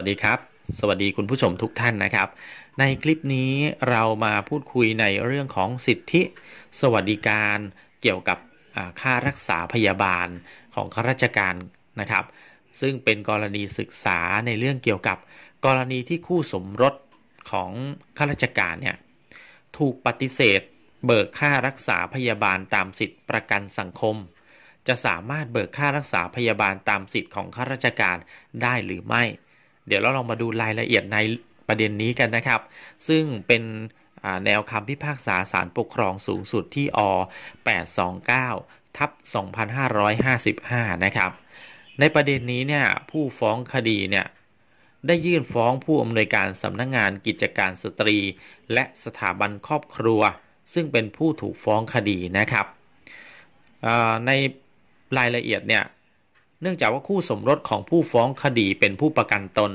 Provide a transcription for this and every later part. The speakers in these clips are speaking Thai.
วัสดีครับสวัสดีคุณผู้ชมทุกท่านนะครับ ในคลิปนี้เรามาพูดคุยในเรื่องของสิทธิ สวัสดิการเกี่ยวกับค่ารักษาพยาบาลของข้าราชการนะครับ ซึ่งเป็นกรณีศึกษาในเรื่องเกี่ยวกับกรณีที่คู่สมรสของข้าราชการเนี่ยถูกปฏิเสธเบิกค่ารักษาพยาบาลตามสิทธิประกันสังคม จะสามารถเบิกค่ารักษาพยาบาลตามสิทธิของข้าราชการได้หรือไม่เดี๋ยวเรา ลอง มาดูรายละเอียดในประเด็นนี้กัน นะ ครับ ซึ่งเป็นแนวคำพิพากษาสารปกครองสูงสุดที่อ829ทับ2555นะครับในประเด็นนี้เนี่ยผู้ฟ้องคดี เนี่ยได้ยื่นฟ้องผู้อำนวยการสำนักงงานกิจการสตรี และสถาบันครอบครัว ซึ่งเป็นผู้ถูกฟ้องคดีนะครับในรายละเอียดเนี่ยเนื่องจากว่าคู่สมรสของผู้ฟ้องคดีเป็นผู้ประกันตน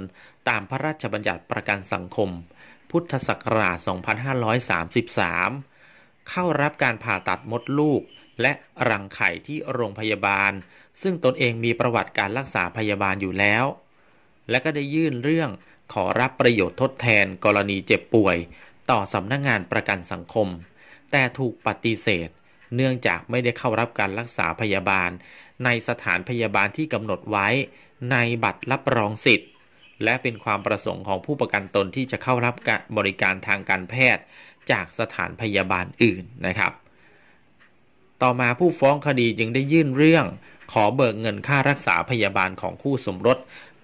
ตามพระราชบัญญัติประกันสังคม พุทธศักราช 2533 เข้ารับการผ่าตัดมดลูกและรังไข่ที่โรงพยาบาล ซึ่งตนเองมีประวัติการรักษาพยาบาลอยู่แล้ว และก็ได้ยื่นเรื่องขอรับประโยชน์ทดแทนกรณีเจ็บป่วย ต่อสำนักงงานประกันสังคม แต่ถูกปฏิเสธเนื่องจากไม่ได้เข้ารับการรักษาพยาบาล ในสถานพยาบาลที่กำหนดไว้ในบัตรรับรองสิทธิ์และเป็นความประสงค์ของผู้ประกันตนที่จะเข้ารับบริการทางการแพทย์จากสถานพยาบาลอื่นนะครับ ต่อมาผู้ฟ้องคดีจึงได้ยื่นเรื่องขอเบิกเงินค่ารักษาพยาบาลของคู่สมรส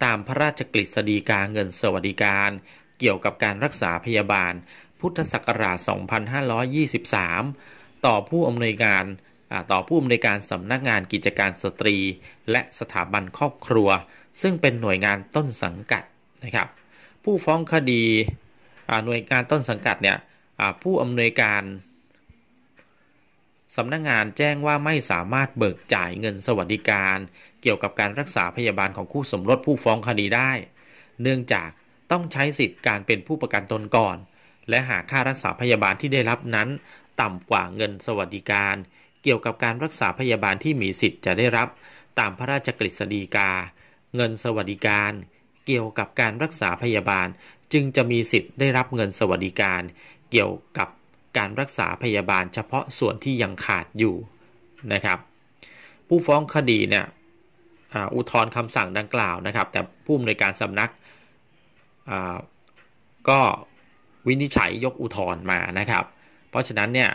ตามพระราชกฤษฎีกาเงินสวัสดิการ เกี่ยวกับการรักษาพยาบาล พุทธศักราช 2523ต่อผู้อำนวยการต่อผู้อำนวยการสำนักงานกิจการสตรี และสถาบันครอบครัว ซึ่งเป็นหน่วยงานต้นสังกัดนะครับ ผู้ฟ้องคดีหน่วยงานต้นสังกัดเนี่ยผู้อำนวยการสำนักงงานแจ้งว่าไม่สามารถเบิกจ่ายเงินสวัสดิการ เกี่ยวกับการรักษาพยาบาลของคู่สมรสผู้ฟ้องคดีได้ เนื่องจากต้องใช้สิทธิการเป็นผู้ประกันตนก่อนและหากค่ารักษาพยาบาลที่ได้รับนั้นต่ำกว่าเงินสวัสดิการ เกี่ยวกับการรักษาพยาบาลที่มีสิทธิ์จะได้รับตามพระราชกฤษฎีกา เงินสวัสดิการ เกี่ยวกับการรักษาพยาบาล จึงจะมีสิทธิ์ได้รับเงินสวัสดิการ เกี่ยวกับการรักษาพยาบาลเฉพาะส่วนที่ยังขาดอยู่นะครับ ผู้ฟ้องคดีเนี่ยอุทธรณ์คำสั่งดังกล่าวนะครับ แต่ผู้อำนวยการสำนักก็วินิจฉัยยกอุทธรณ์มานะครับ เพราะฉะนั้นเนี่ย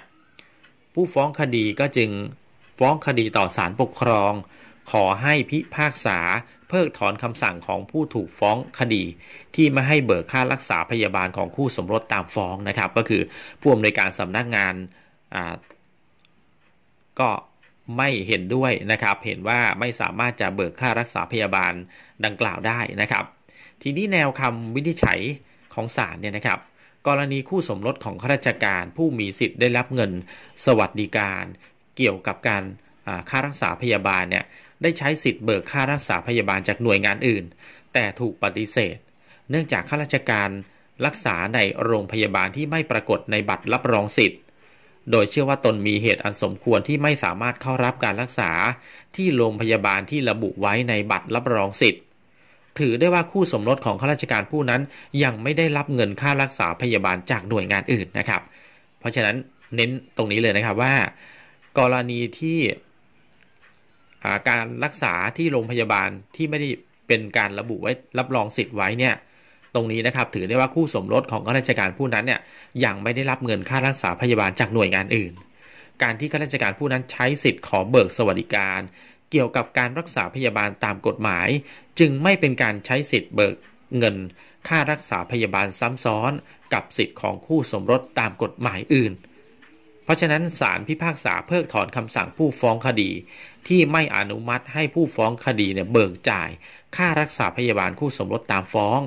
ผู้ฟ้องคดีก็จึงฟ้องคดีต่อศาลปกครอง ขอให้พิพากษาเพิกถอนคำสั่งของผู้ถูกฟ้องคดี ที่ไม่ให้เบิกค่ารักษาพยาบาลของคู่สมรสตามฟ้องนะครับ ก็คือผู้อำนวยการสำนักงานก็ไม่เห็นด้วยนะครับ เห็นว่าไม่สามารถจะเบิกค่ารักษาพยาบาลดังกล่าวได้นะครับ ทีนี้แนวคำวินิจฉัยของศาลเนี่ยนะครับกรณี คู่สมรสของข้าราชการ ผู้มีสิทธิ์ได้รับเงินสวัสดิการ เกี่ยวกับการค่ารักษาพยาบาลเนี่ยได้ใช้สิทธิ์เบิกค่ารักษาพยาบาลจากหน่วยงานอื่น แต่ถูกปฏิเสธ เนื่องจากข้าราชการรักษาในโรงพยาบาลที่ไม่ปรากฏในบัตรรับรองสิทธิ์ โดยเชื่อว่าตนมีเหตุอันสมควรที่ไม่สามารถเข้ารับการรักษาที่โรงพยาบาลที่ระบุไว้ในบัตรรับรองสิทธิ์ถือได้ว่าคู่สมรสของข้าราชการผู้นั้น ยังไม่ได้รับเงินค่ารักษาพยาบาลจากหน่วยงานอื่นนะครับ เพราะฉะนั้นเน้นตรงนี้เลยนะครับว่า กรณีที่การรักษาที่โรงพยาบาลที่ไม่ได้เป็นการระบุไว้รับรองสิทธิ์ไว้เนี่ยตรงนี้นะครับถือได้ว่าคู่สมรสของข้าราชการผู้นั้นเนี่ยยังไม่ได้รับเงินค่ารักษาพยาบาลจากหน่วยงานอื่น การที่ข้าราชการผู้นั้นใช้สิทธิ์ขอเบิกสวัสดิการเกี่ยวกับการรักษาพยาบาลตามกฎหมาย จึงไม่เป็นการใช้สิทธิ์เบิกเงิน ค่ารักษาพยาบาลซ้ำซ้อนกับสิทธิ์ของคู่สมรสตามกฎหมายอื่น เพราะฉะนั้นศาลพิพากษาเพิกถอนคำสั่งผู้ฟ้องคดีที่ไม่อนุมัติให้ผู้ฟ้องคดีเนี่ยเบิกจ่าย ค่ารักษาพยาบาลคู่สมรสตามฟ้อง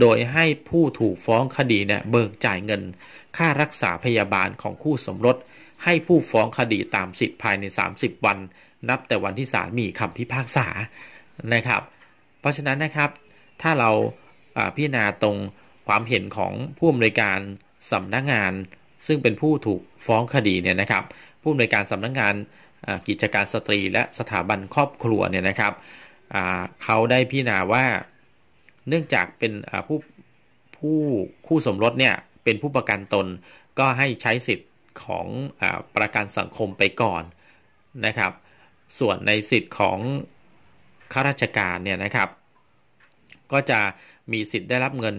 โดยให้ผู้ถูกฟ้องคดีเนี่ยเบิกจ่ายเงิน ค่ารักษาพยาบาลของคู่สมรส ให้ผู้ฟ้องคดีตามสิทธิภายใน30วันนับแต่วันที่ศาลมีคำพิพากษานะครับ เพราะฉะนั้นนะครับถ้าเราพิจารณาตรงความเห็นของผู้อำนวยการสำนักงงาน ซึ่งเป็นผู้ถูกฟ้องคดีเนี่ยนะครับ ผู้อำนวยการสำนักงงานกิจการสตรีและสถาบันครอบครัวเนี่ยนะครับเขาได้พิจารณาว่าเนื่องจากเป็นผู้ผู้คู่สมรสเนี่ยเป็นผู้ประกันตนก็ให้ใช้สิทธิ์ของอประกันสังคมไปก่อนนะครับส่วนในสิทธิ์ของข้าราชการเนี่ยนะครับ ก็จะมีสิทธิ์ได้รับเงิน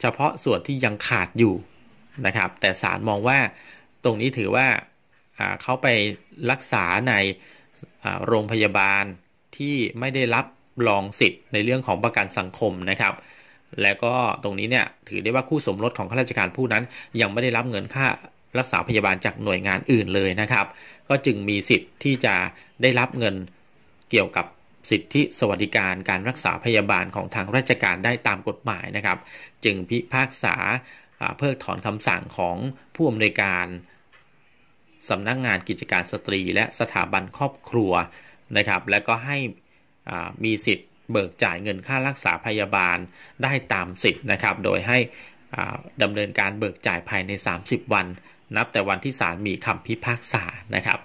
เฉพาะส่วนที่ยังขาดอยู่นะครับ แต่ศาลมองว่าตรงนี้ถือว่าเขาไปรักษาในโรงพยาบาลที่ไม่ได้รับรองสิทธิ์ในเรื่องของประกันสังคมนะครับ แล้วก็ตรงนี้เนี่ยถือได้ว่าคู่สมรสของข้าราชการผู้นั้นยังไม่ได้รับเงินค่ารักษาพยาบาลจากหน่วยงานอื่นเลยนะครับ ก็จึงมีสิทธิ์ที่จะได้รับเงินเกี่ยวกับสิทธิ สวัสดิการการรักษาพยาบาลของทางราชการได้ตามกฎหมายนะครับ จึงพิพากษาเพิกถอนคำสั่งของผู้อำนวยการสำนักงงานกิจการสตรีและสถาบันครอบครัวนะครับ และก็ให้มีสิทธิ์เบิกจ่ายเงินค่ารักษาพยาบาลได้ตามสิทธิ์นะครับ โดยให้ดำเนินการเบิกจ่ายภายใน30วันนับแต่วันที่ศาลมีคำพิพากษานะครับ